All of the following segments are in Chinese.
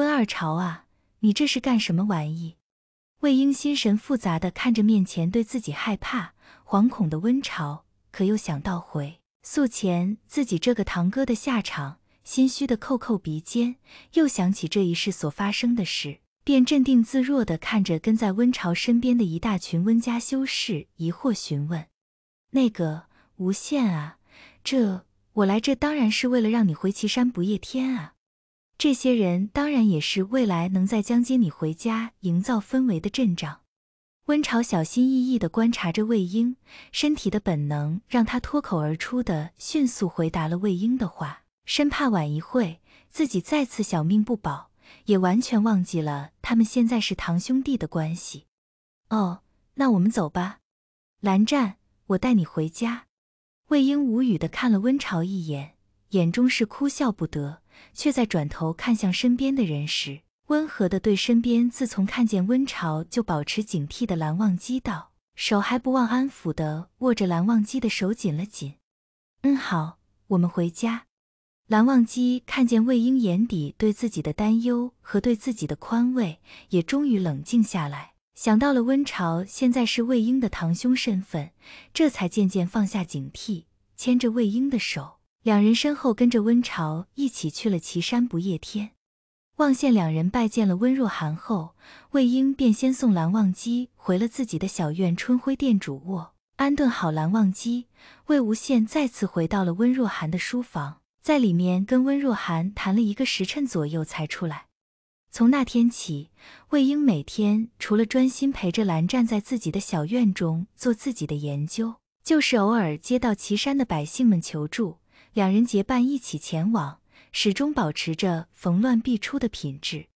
温二朝啊，你这是干什么玩意？魏婴心神复杂的看着面前对自己害怕、惶恐的温朝，可又想到回宿前自己这个堂哥的下场，心虚的扣扣鼻尖，又想起这一世所发生的事，便镇定自若的看着跟在温朝身边的一大群温家修士，疑惑询问：“那个无限啊，这我来这当然是为了让你回岐山不夜天啊。”这些人当然也是未来能在江接你回家营造氛围的镇长。温潮小心翼翼地观察着魏婴，身体的本能让他脱口而出的迅速回答了魏婴的话，生怕晚一会自己再次小命不保，也完全忘记了他们现在是堂兄弟的关系。哦，那我们走吧，蓝湛，我带你回家。魏婴无语地看了温潮一眼，眼中是哭笑不得。却在转头看向身边的人时，温和的对身边自从看见温潮就保持警惕的蓝忘机道，手还不忘安抚的握着蓝忘机的手紧了紧。嗯，好，我们回家。蓝忘机看见魏婴眼底对自己的担忧和对自己的宽慰，也终于冷静下来，想到了温潮现在是魏婴的堂兄身份，这才渐渐放下警惕，牵着魏婴的手。两人身后跟着温晁，一起去了岐山不夜天。望见两人拜见了温若寒后，魏婴便先送蓝忘机回了自己的小院春晖殿主卧，安顿好蓝忘机。魏无羡再次回到了温若寒的书房，在里面跟温若寒谈了一个时辰左右才出来。从那天起，魏婴每天除了专心陪着蓝湛在自己的小院中做自己的研究，就是偶尔接到岐山的百姓们求助。两人结伴一起前往，始终保持着逢乱必出的品质。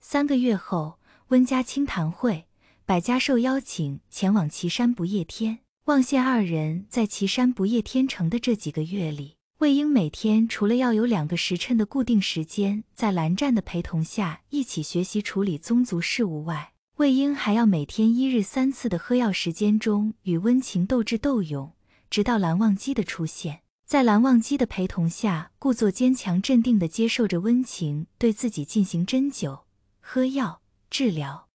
三个月后，温家清谈会，百家受邀请前往岐山不夜天。望羡二人在岐山不夜天城的这几个月里，魏婴每天除了要有两个时辰的固定时间在蓝湛的陪同下一起学习处理宗族事务外，魏婴还要每天一日三次的喝药时间中与温情斗智斗勇，直到蓝忘机的出现。在蓝忘机的陪同下，故作坚强镇定的接受着温情对自己进行针灸、喝药治疗。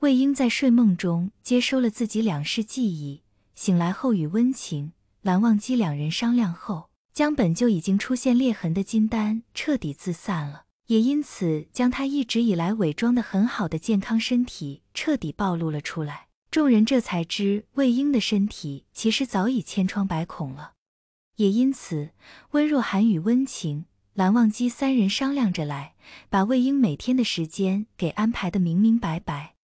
魏婴在睡梦中接收了自己两世记忆，醒来后与温情、蓝忘机两人商量后，将本就已经出现裂痕的金丹彻底自散了，也因此将他一直以来伪装的很好的健康身体彻底暴露了出来。众人这才知魏婴的身体其实早已千疮百孔了。也因此，温若寒与温情、蓝忘机三人商量着来，把魏婴每天的时间给安排的明明白白。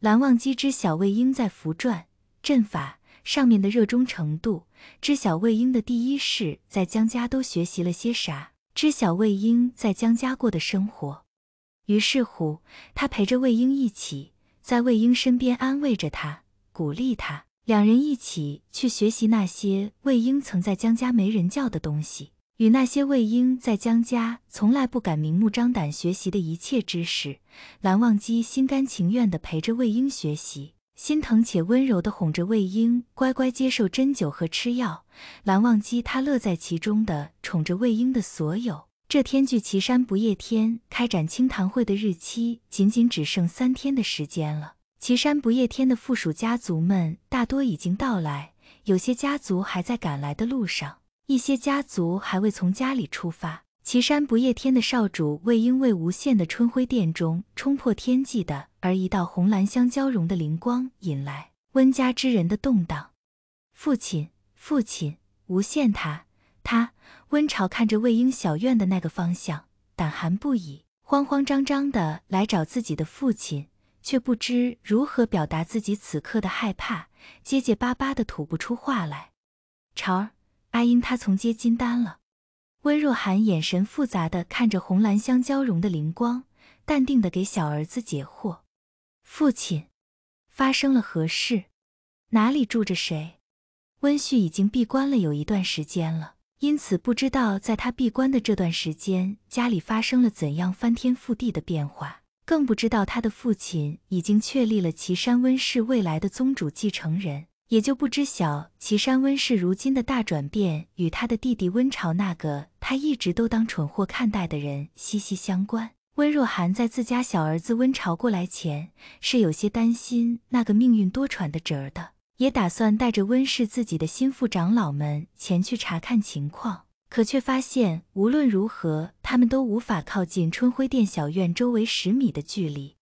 蓝忘机知晓魏婴在符篆阵法上面的热衷程度，知晓魏婴的第一世在江家都学习了些啥，知晓魏婴在江家过的生活。于是乎，他陪着魏婴一起，在魏婴身边安慰着他，鼓励他。两人一起去学习那些魏婴曾在江家没人教的东西，与那些魏婴在江家从来不敢明目张胆学习的一切知识。蓝忘机心甘情愿的陪着魏婴学习，心疼且温柔的哄着魏婴乖乖接受针灸和吃药。蓝忘机他乐在其中的宠着魏婴的所有。这天，距岐山不夜天开展清谈会的日期，仅仅只剩三天的时间了。岐山不夜天的附属家族们大多已经到来，有些家族还在赶来的路上，一些家族还未从家里出发。岐山不夜天的少主魏婴，魏无羡的春晖殿中冲破天际的，而一道红蓝相交融的灵光引来温家之人的动荡。父亲，父亲，无羡，他，他，温朝看着魏婴小院的那个方向，胆寒不已，慌慌张张的来找自己的父亲。却不知如何表达自己此刻的害怕，结结巴巴的吐不出话来。朝儿，阿英他从接金丹了。温若寒眼神复杂的看着红蓝相交融的灵光，淡定的给小儿子解惑。父亲，发生了何事？哪里住着谁？温煦已经闭关了有一段时间了，因此不知道在他闭关的这段时间，家里发生了怎样翻天覆地的变化。更不知道他的父亲已经确立了岐山温氏未来的宗主继承人，也就不知晓岐山温氏如今的大转变与他的弟弟温朝那个他一直都当蠢货看待的人息息相关。温若寒在自家小儿子温朝过来前，是有些担心那个命运多舛的侄儿的，也打算带着温氏自己的心腹长老们前去查看情况。可却发现，无论如何，他们都无法靠近春晖殿小院周围十米的距离。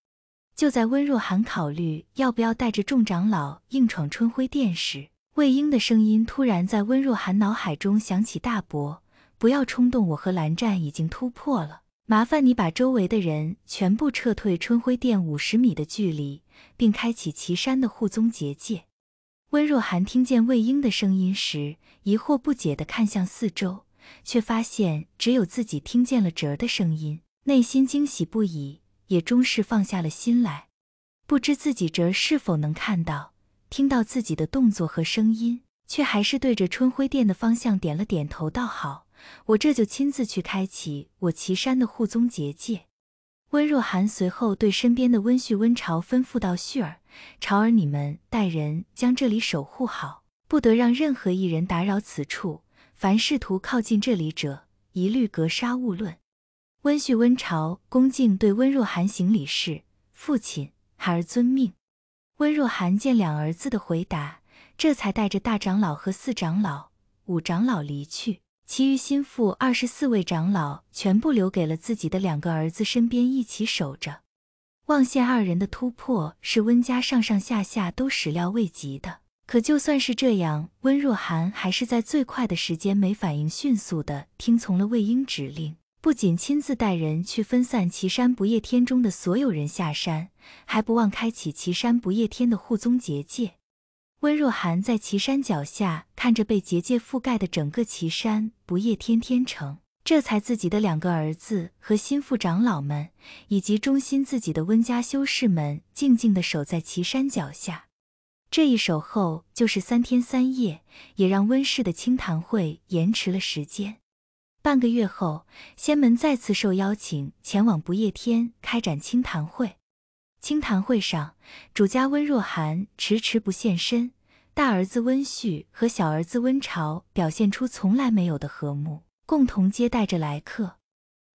就在温若寒考虑要不要带着众长老硬闯春晖殿时，魏婴的声音突然在温若寒脑海中响起：“大伯，不要冲动，我和蓝湛已经突破了，麻烦你把周围的人全部撤退春晖殿五十米的距离，并开启岐山的护宗结界。”温若寒听见魏婴的声音时，疑惑不解地看向四周。却发现只有自己听见了哲儿的声音，内心惊喜不已，也终是放下了心来。不知自己哲儿是否能看到、听到自己的动作和声音，却还是对着春晖殿的方向点了点头，道：“好，我这就亲自去开启我岐山的护宗结界。”温若寒随后对身边的温煦、温潮吩咐道：“旭儿、潮儿，你们带人将这里守护好，不得让任何一人打扰此处。”凡试图靠近这里者，一律格杀勿论。温煦、温朝恭敬对温若寒行礼是父亲，孩儿遵命。”温若寒见两儿子的回答，这才带着大长老和四长老、五长老离去，其余心腹二十四位长老全部留给了自己的两个儿子身边一起守着。望县二人的突破，是温家上上下下都始料未及的。可就算是这样，温若寒还是在最快的时间没反应，迅速的听从了魏婴指令，不仅亲自带人去分散岐山不夜天中的所有人下山，还不忘开启岐山不夜天的护宗结界。温若寒在岐山脚下看着被结界覆盖的整个岐山不夜天天城，这才自己的两个儿子和心腹长老们，以及忠心自己的温家修士们，静静的守在岐山脚下。这一守候就是三天三夜，也让温氏的清谈会延迟了时间。半个月后，仙门再次受邀请前往不夜天开展清谈会。清谈会上，主家温若寒迟迟不现身，大儿子温煦和小儿子温潮表现出从来没有的和睦，共同接待着来客。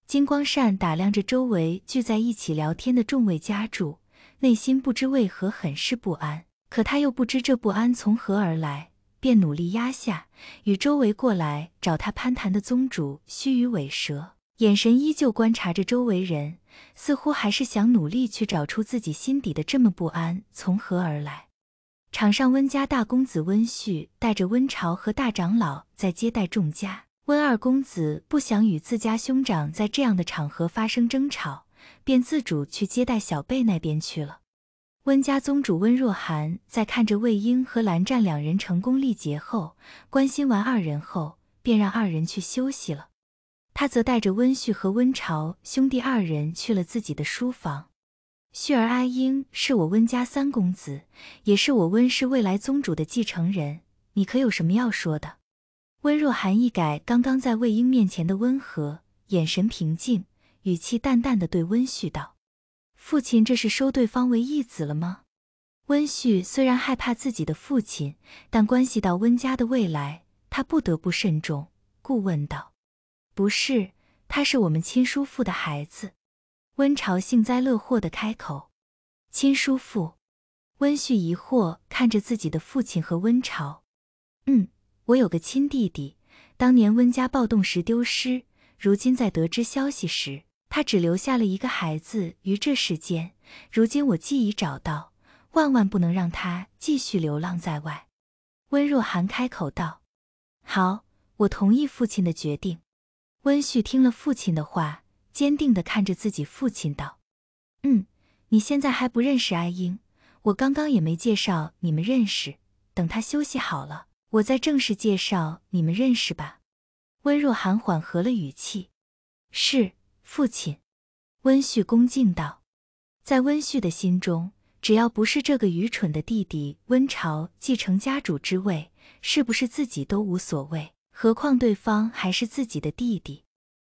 金光善打量着周围聚在一起聊天的众位家主，内心不知为何很是不安。可他又不知这不安从何而来，便努力压下，与周围过来找他攀谈的宗主须臾尾蛇，眼神依旧观察着周围人，似乎还是想努力去找出自己心底的这么不安从何而来。场上温家大公子温煦带着温朝和大长老在接待众家，温二公子不想与自家兄长在这样的场合发生争吵，便自主去接待小辈那边去了。温家宗主温若寒在看着魏婴和蓝湛两人成功力劫后，关心完二人后，便让二人去休息了。他则带着温煦和温朝兄弟二人去了自己的书房。旭儿，阿婴是我温家三公子，也是我温氏未来宗主的继承人，你可有什么要说的？温若寒一改刚刚在魏婴面前的温和，眼神平静，语气淡淡的对温煦道。父亲这是收对方为义子了吗？温旭虽然害怕自己的父亲，但关系到温家的未来，他不得不慎重。故问道：“不是，他是我们亲叔父的孩子。”温朝幸灾乐祸的开口：“亲叔父。”温旭疑惑看着自己的父亲和温朝：“嗯，我有个亲弟弟，当年温家暴动时丢失，如今在得知消息时。”他只留下了一个孩子于这世间，如今我既已找到，万万不能让他继续流浪在外。”温若寒开口道：“好，我同意父亲的决定。”温旭听了父亲的话，坚定的看着自己父亲道：“嗯，你现在还不认识阿英，我刚刚也没介绍你们认识，等他休息好了，我再正式介绍你们认识吧。”温若寒缓和了语气：“是。”父亲，温煦恭敬道。在温煦的心中，只要不是这个愚蠢的弟弟温晁继承家主之位，是不是自己都无所谓。何况对方还是自己的弟弟。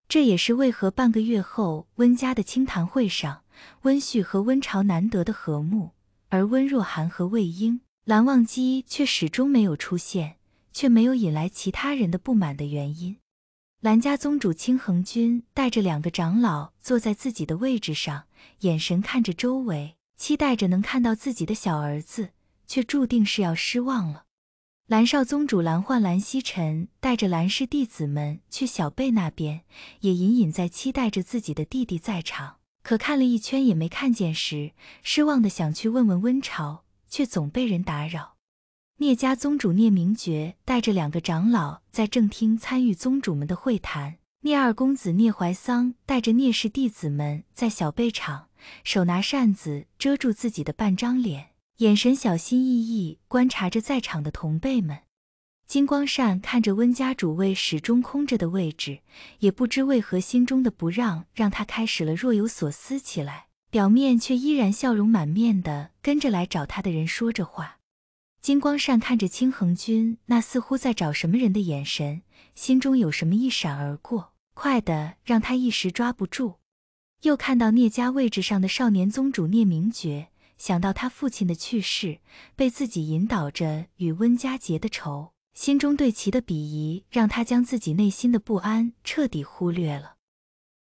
这也是为何半个月后温家的清谈会上，温煦和温晁难得的和睦，而温若寒和魏婴、蓝忘机却始终没有出现，却没有引来其他人的不满的原因。蓝家宗主青恒君带着两个长老坐在自己的位置上，眼神看着周围，期待着能看到自己的小儿子，却注定是要失望了。蓝少宗主蓝焕、蓝曦臣带着蓝氏弟子们去小贝那边，也隐隐在期待着自己的弟弟在场，可看了一圈也没看见时，失望的想去问问温潮，却总被人打扰。聂家宗主聂明觉带着两个长老在正厅参与宗主们的会谈。聂二公子聂怀桑带着聂氏弟子们在小背场，手拿扇子遮住自己的半张脸，眼神小心翼翼观察着在场的同辈们。金光善看着温家主位始终空着的位置，也不知为何心中的不让让他开始了若有所思起来，表面却依然笑容满面的跟着来找他的人说着话。金光善看着青恒君那似乎在找什么人的眼神，心中有什么一闪而过，快的让他一时抓不住。又看到聂家位置上的少年宗主聂明觉，想到他父亲的去世，被自己引导着与温家结的仇，心中对其的鄙夷，让他将自己内心的不安彻底忽略了。